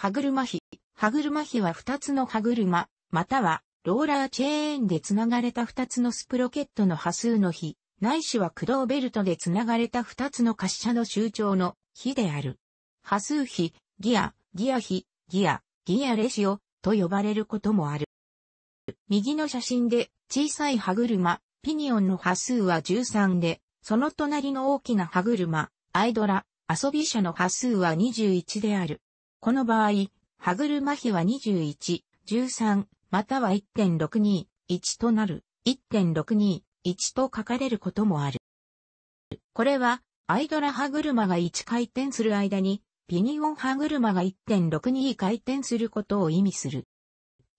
歯車比。歯車比は2つの歯車、またはローラーチェーンで繋がれた2つのスプロケットの波数の比、ないしは駆動ベルトで繋がれた2つの滑車の周長の比である。波数比、ギア、ギア比、ギア、ギアレシオと呼ばれることもある。右の写真で小さい歯車、ピニオンの波数は13で、その隣の大きな歯車、アイドラ、遊び車の波数は21である。この場合、歯車比は21、13、または1.621となる、1.621と書かれることもある。これは、アイドラ歯車が1回転する間に、ピニオン歯車が1.62回転することを意味する。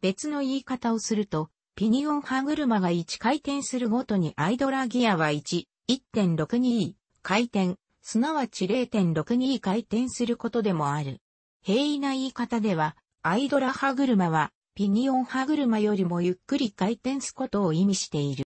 別の言い方をすると、ピニオン歯車が1回転するごとにアイドラギアは1、1.62回転、すなわち0.62回転することでもある。平易な言い方では、アイドラ歯車は、ピニオン歯車よりもゆっくり回転すことを意味している。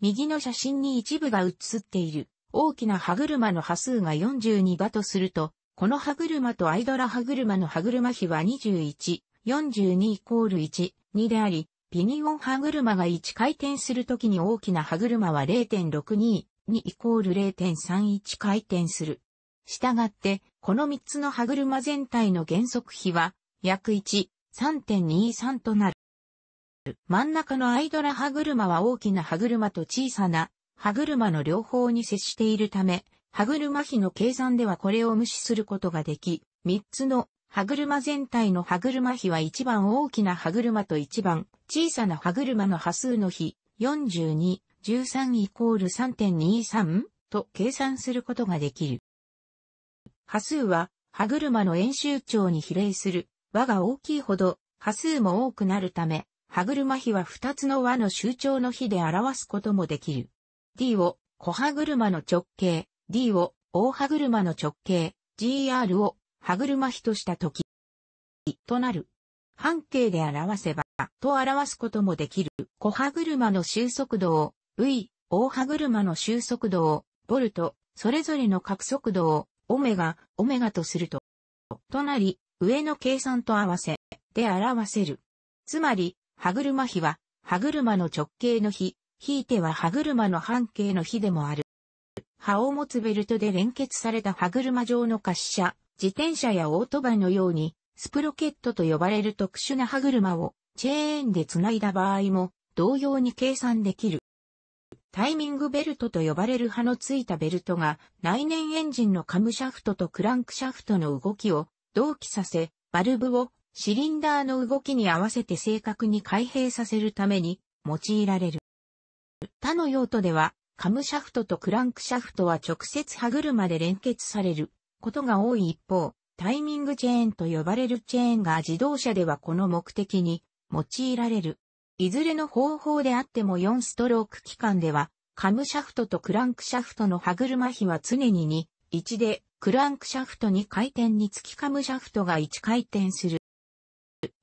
右の写真に一部が写っている、大きな歯車の波数が42だとすると、この歯車とアイドラ歯車の歯車比は21、42イコール1、2であり、ピニオン歯車が1回転するときに大きな歯車は0.622イコール0.31回転する。したがって、この3つの歯車全体の減速比は、約1、3.23となる。真ん中のアイドラ歯車は大きな歯車と小さな歯車の両方に接しているため、歯車比の計算ではこれを無視することができ、3つの歯車全体の歯車比は1番大きな歯車と1番小さな歯車の波数の比42、13イコール3.23と計算することができる。波数は、歯車の円周長に比例する、和が大きいほど、波数も多くなるため、歯車比は2つの和の周長の比で表すこともできる。d を小歯車の直径、d を大歯車の直径、gr を歯車比としたとき、となる。半径で表せば、と表すこともできる。小歯車の収速度を、v、大歯車の収速度を、ボルト、それぞれの角速度を、オメガ、オメガとすると、となり、上の計算と合わせ、で表せる。つまり、歯車比は、歯車の直径の比、ひいては歯車の半径の比でもある。歯を持つベルトで連結された歯車状の滑車、自転車やオートバイのように、スプロケットと呼ばれる特殊な歯車をチェーンで繋いだ場合も同様に計算できる。タイミングベルトと呼ばれる刃のついたベルトが内燃エンジンのカムシャフトとクランクシャフトの動きを同期させ、バルブをシリンダーの動きに合わせて正確に開閉させるために用いられる。他の用途では、カムシャフトとクランクシャフトは直接歯車で連結されることが多い一方、タイミングチェーンと呼ばれるチェーンが自動車ではこの目的に用いられる。いずれの方法であっても4ストローク機関では、カムシャフトとクランクシャフトの歯車比は常に2、1で、クランクシャフト2回転につきカムシャフトが1回転する。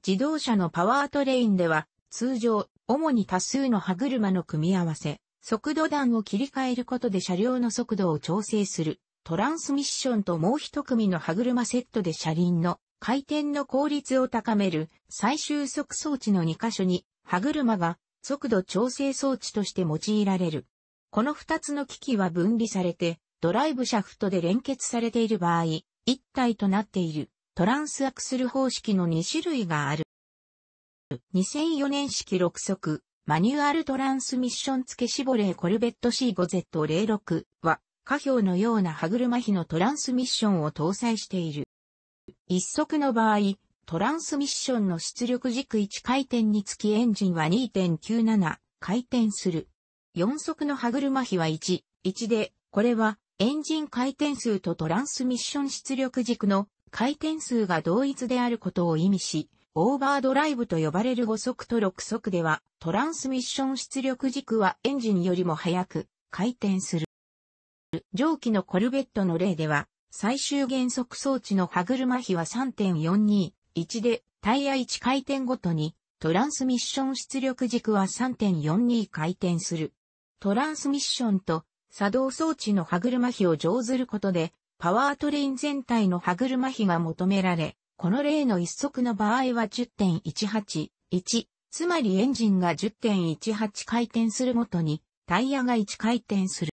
自動車のパワートレインでは、通常、主に多数の歯車の組み合わせ、速度段を切り替えることで車両の速度を調整する、トランスミッションともう一組の歯車セットで車輪の回転の効率を高める最終速装置の2箇所に歯車が速度調整装置として用いられる。この二つの機器は分離されて、ドライブシャフトで連結されている場合、一体となっているトランスアクスル方式の2種類がある。2004年式6速、マニュアルトランスミッション付けシボレーコルベット C5Z06 は、下表のような歯車比のトランスミッションを搭載している。一速の場合、トランスミッションの出力軸1回転につきエンジンは2.97回転する。4速の歯車比は1、1で、これはエンジン回転数とトランスミッション出力軸の回転数が同一であることを意味し、オーバードライブと呼ばれる5速と6速では、トランスミッション出力軸はエンジンよりも速く回転する。上記のコルベットの例では、最終減速装置の歯車比は3.42 1で、タイヤ1回転ごとに、トランスミッション出力軸は3.42回転する。トランスミッションと作動装置の歯車比を乗ずることで、パワートレイン全体の歯車比が求められ、この例の一足の場合は10.181、つまりエンジンが10.18回転するごとに、タイヤが1回転する。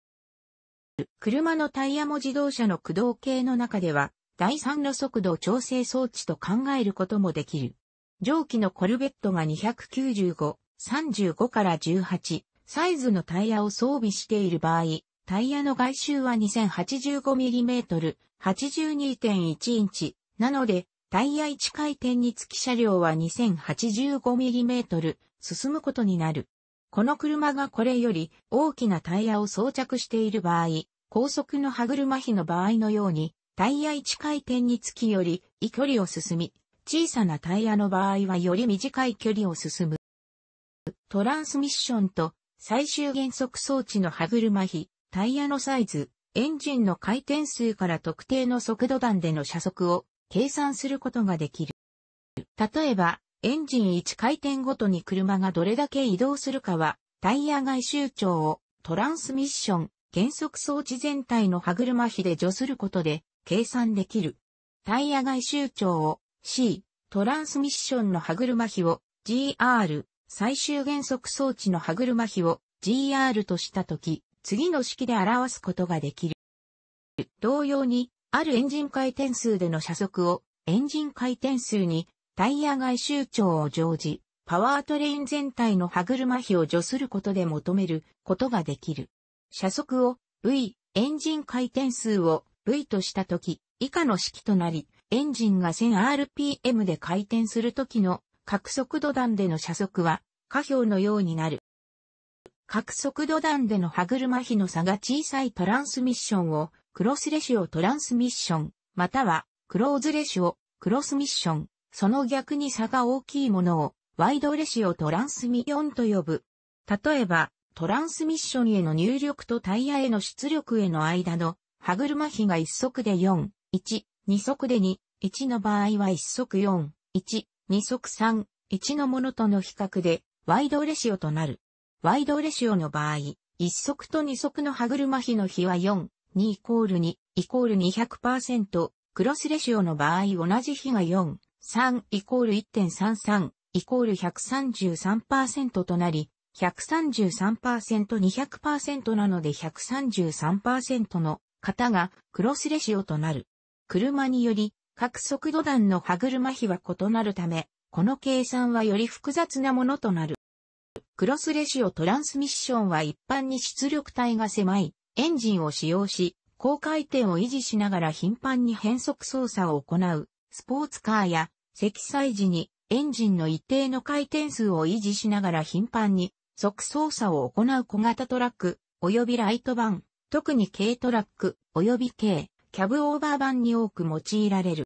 車のタイヤも自動車の駆動系の中では、第3の速度調整装置と考えることもできる。上記のコルベットが295、35から18、サイズのタイヤを装備している場合、タイヤの外周は 2085mm、82.1インチ。なので、タイヤ1回転につき車両は 2085mm 進むことになる。この車がこれより大きなタイヤを装着している場合、高速の歯車比の場合のようにタイヤ1回転につきより、異距離を進み、小さなタイヤの場合はより短い距離を進む。トランスミッションと最終減速装置の歯車比、タイヤのサイズ、エンジンの回転数から特定の速度段での車速を計算することができる。例えば、エンジン1回転ごとに車がどれだけ移動するかは、タイヤ外周長をトランスミッション、減速装置全体の歯車比で除することで計算できる。タイヤ外周長を C、トランスミッションの歯車比を GR、最終減速装置の歯車比を GR としたとき、次の式で表すことができる。同様に、あるエンジン回転数での車速をエンジン回転数にタイヤ外周長を乗じ、パワートレイン全体の歯車比を除することで求めることができる。車速を V、エンジン回転数を V としたとき、以下の式となり、エンジンが 1000rpm で回転するときの各速度段での車速は、下表のようになる。各速度段での歯車比の差が小さいトランスミッションを、クロスレシオトランスミッション、または、クローズレシオ、クロスミッション、その逆に差が大きいものを、ワイドレシオトランスミンと呼ぶ。例えば、トランスミッションへの入力とタイヤへの出力への間の歯車比が1足で4、1、2足で2、1の場合は1足4、1、2足3、1のものとの比較で、ワイドレシオとなる。ワイドレシオの場合、1足と2足の歯車比の比は4、2イコール2、イコール200%、クロスレシオの場合同じ比が4、3イコール1.33、イコール133%となり、133%200% なので133%の型がクロスレシオとなる。車により、各速度段の歯車比は異なるため、この計算はより複雑なものとなる。クロスレシオトランスミッションは一般に出力体が狭いエンジンを使用し、高回転を維持しながら頻繁に変速操作を行うスポーツカーや積載時にエンジンの一定の回転数を維持しながら頻繁に速操作を行う小型トラック及びライトバン、特に軽トラック、及び軽、キャブオーバー版に多く用いられる。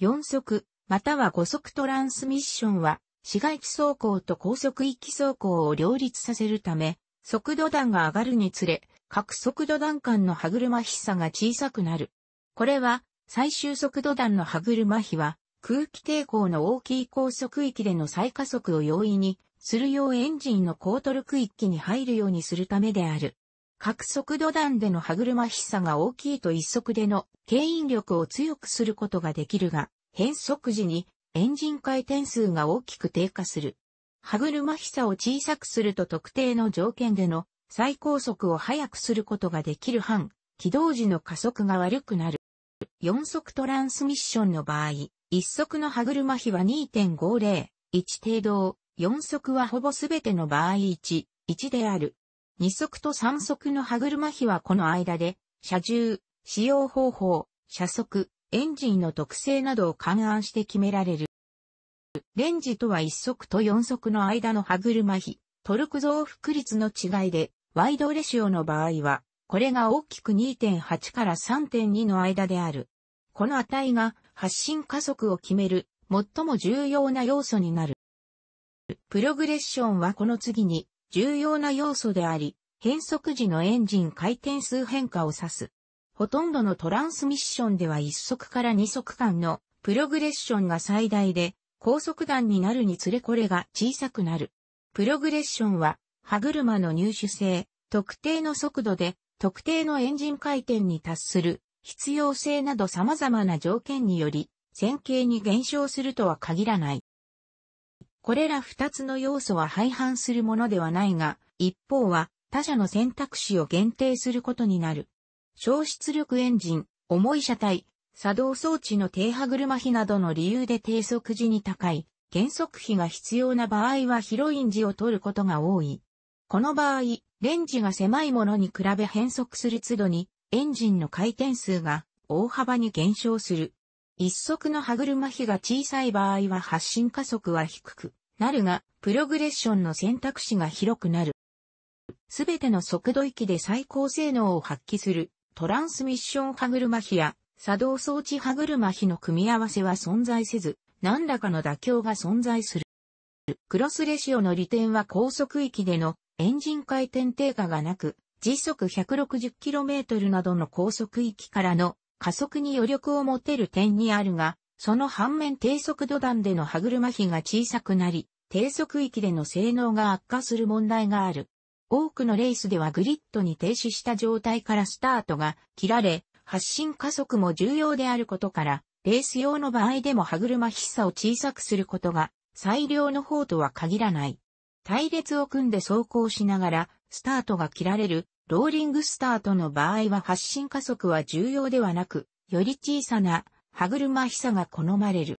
4速、または5速トランスミッションは、市街地走行と高速域走行を両立させるため、速度段が上がるにつれ、各速度段間の歯車比差が小さくなる。これは、最終速度段の歯車比は、空気抵抗の大きい高速域での再加速を容易にするようエンジンの高トルク域に入るようにするためである。各速度段での歯車比差が大きいと一速での牽引力を強くすることができるが、変速時にエンジン回転数が大きく低下する。歯車比差を小さくすると特定の条件での最高速を速くすることができる反、起動時の加速が悪くなる。4速トランスミッションの場合、1速の歯車比は2.50、1程度、4速はほぼすべての場合1、1である。二足と三足の歯車比はこの間で、車重、使用方法、車速、エンジンの特性などを勘案して決められる。レンジとは一足と四足の間の歯車比、トルク増幅率の違いで、ワイドレシオの場合は、これが大きく2.8から3.2の間である。この値が発進加速を決める最も重要な要素になる。プログレッションはこの次に重要な要素であり、変速時のエンジン回転数変化を指す。ほとんどのトランスミッションでは1速から2速間のプログレッションが最大で、高速弾になるにつれこれが小さくなる。プログレッションは、歯車の入手性、特定の速度で、特定のエンジン回転に達する、必要性など様々な条件により、線形に減少するとは限らない。これら二つの要素は廃反するものではないが、一方は他社の選択肢を限定することになる。消出力エンジン、重い車体、作動装置の低歯車比などの理由で低速時に高い、減速比が必要な場合は広いン時を取ることが多い。この場合、レンジが狭いものに比べ変速する都度に、エンジンの回転数が大幅に減少する。一速の歯車比が小さい場合は発進加速は低く、なるが、プログレッションの選択肢が広くなる。すべての速度域で最高性能を発揮するトランスミッション歯車比や作動装置歯車比の組み合わせは存在せず、何らかの妥協が存在する。クロスレシオの利点は高速域でのエンジン回転低下がなく、時速 160km などの高速域からの加速に余力を持てる点にあるが、その反面低速度壇での歯車比が小さくなり、低速域での性能が悪化する問題がある。多くのレースではグリッドに停止した状態からスタートが切られ、発進加速も重要であることから、レース用の場合でも歯車比差を小さくすることが最良の方とは限らない。隊列を組んで走行しながら、スタートが切られる、ローリングスタートの場合は発進加速は重要ではなく、より小さな歯車ひさが好まれる。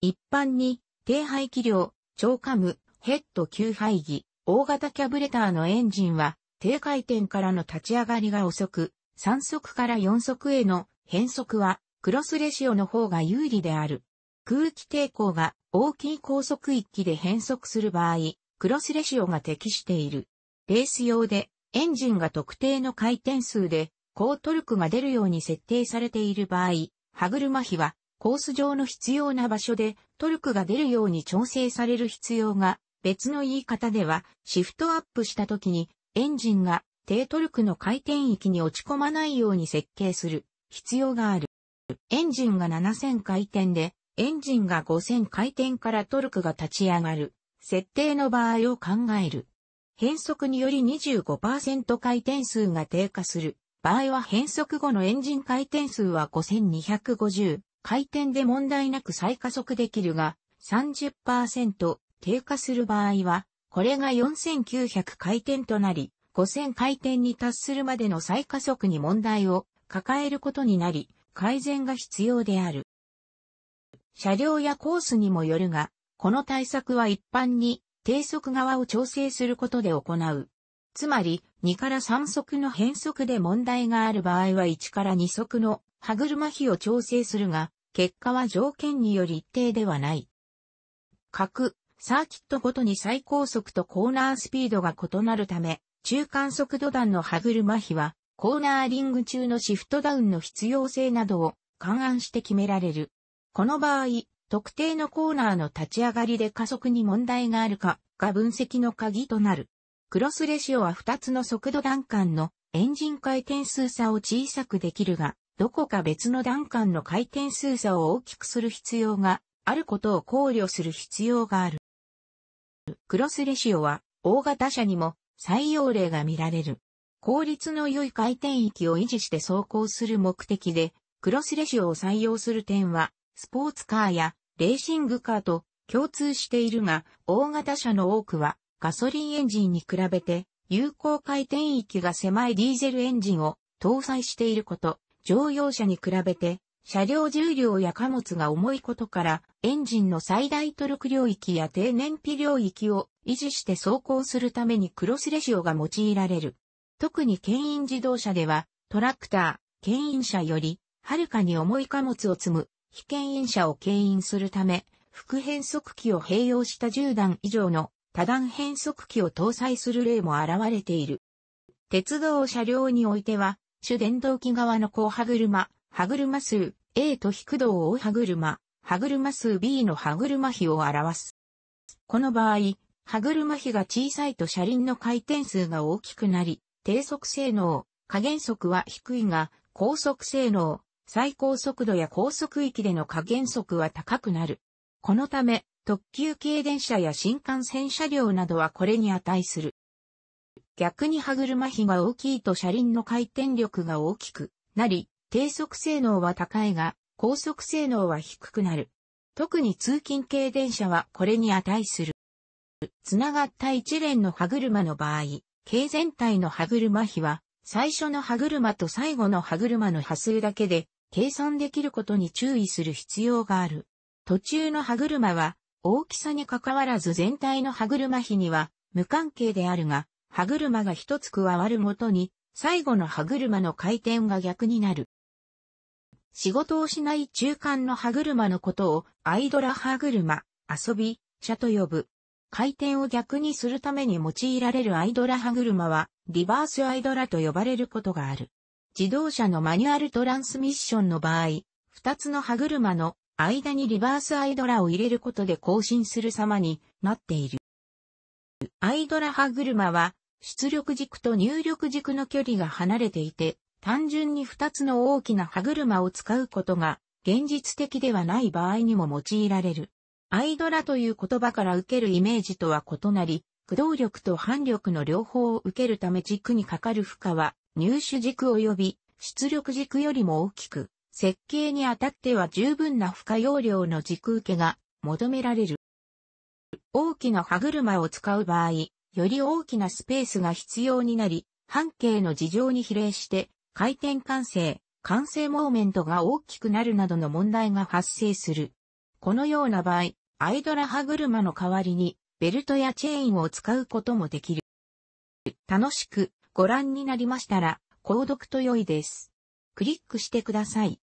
一般に、低排気量、超カム、ヘッド急排気、大型キャブレターのエンジンは、低回転からの立ち上がりが遅く、3速から4速への変速は、クロスレシオの方が有利である。空気抵抗が大きい高速域で変速する場合、クロスレシオが適している。レース用で、エンジンが特定の回転数で、高トルクが出るように設定されている場合、歯車比は、コース上の必要な場所でトルクが出るように調整される必要が、別の言い方では、シフトアップした時に、エンジンが低トルクの回転域に落ち込まないように設計する必要がある。エンジンが7000回転で、エンジンが5000回転からトルクが立ち上がる、設定の場合を考える。変速により25%回転数が低下する。場合は変速後のエンジン回転数は5250、回転で問題なく再加速できるが、30%低下する場合は、これが4900回転となり、5000回転に達するまでの再加速に問題を抱えることになり、改善が必要である。車両やコースにもよるが、この対策は一般に低速側を調整することで行う。つまり、2から3速の変速で問題がある場合は1から2速の歯車比を調整するが、結果は条件により一定ではない。各、サーキットごとに最高速とコーナースピードが異なるため、中間速度段の歯車比は、コーナーリング中のシフトダウンの必要性などを勘案して決められる。この場合、特定のコーナーの立ち上がりで加速に問題があるかが分析の鍵となる。クロスレシオは2つの速度段間のエンジン回転数差を小さくできるが、どこか別の段間の回転数差を大きくする必要があることを考慮する必要がある。クロスレシオは大型車にも採用例が見られる。効率の良い回転域を維持して走行する目的で、クロスレシオを採用する点は、スポーツカーやレーシングカーと共通しているが、大型車の多くはガソリンエンジンに比べて有効回転域が狭いディーゼルエンジンを搭載していること、乗用車に比べて車両重量や貨物が重いことからエンジンの最大トルク領域や低燃費領域を維持して走行するためにクロスレシオが用いられる。特に牽引自動車ではトラクター、牽引車よりはるかに重い貨物を積む被牽引車を牽引するため、副変速機を併用した10段以上の多段変速機を搭載する例も現れている。鉄道車両においては、主電動機側の後歯車、歯車数 A と引く道を歯車、歯車数 B の歯車比を表す。この場合、歯車比が小さいと車輪の回転数が大きくなり、低速性能、加減速は低いが、高速性能、最高速度や高速域での加減速は高くなる。このため、特急系電車や新幹線車両などはこれに値する。逆に歯車比が大きいと車輪の回転力が大きくなり、低速性能は高いが、高速性能は低くなる。特に通勤系電車はこれに値する。つながった一連の歯車の場合、軽全体の歯車比は、最初の歯車と最後の歯車の波数だけで、計算できることに注意する必要がある。途中の歯車は、大きさに関わらず全体の歯車比には無関係であるが、歯車が一つ加わるごとに、最後の歯車の回転が逆になる。仕事をしない中間の歯車のことをアイドラ歯車、遊び、車と呼ぶ。回転を逆にするために用いられるアイドラ歯車はリバースアイドラと呼ばれることがある。自動車のマニュアルトランスミッションの場合、二つの歯車の間にリバースアイドラを入れることで更新する様になっている。アイドラ歯車は、出力軸と入力軸の距離が離れていて、単純に2つの大きな歯車を使うことが現実的ではない場合にも用いられる。アイドラという言葉から受けるイメージとは異なり、駆動力と反力の両方を受けるため軸にかかる負荷は入手軸及び出力軸よりも大きく、設計にあたっては十分な負荷容量の軸受けが求められる。大きな歯車を使う場合、より大きなスペースが必要になり、半径の事情に比例して回転完成、完成モーメントが大きくなるなどの問題が発生する。このような場合、アイドラ歯車の代わりにベルトやチェーンを使うこともできる。楽しくご覧になりましたら、購読と良いです。クリックしてください。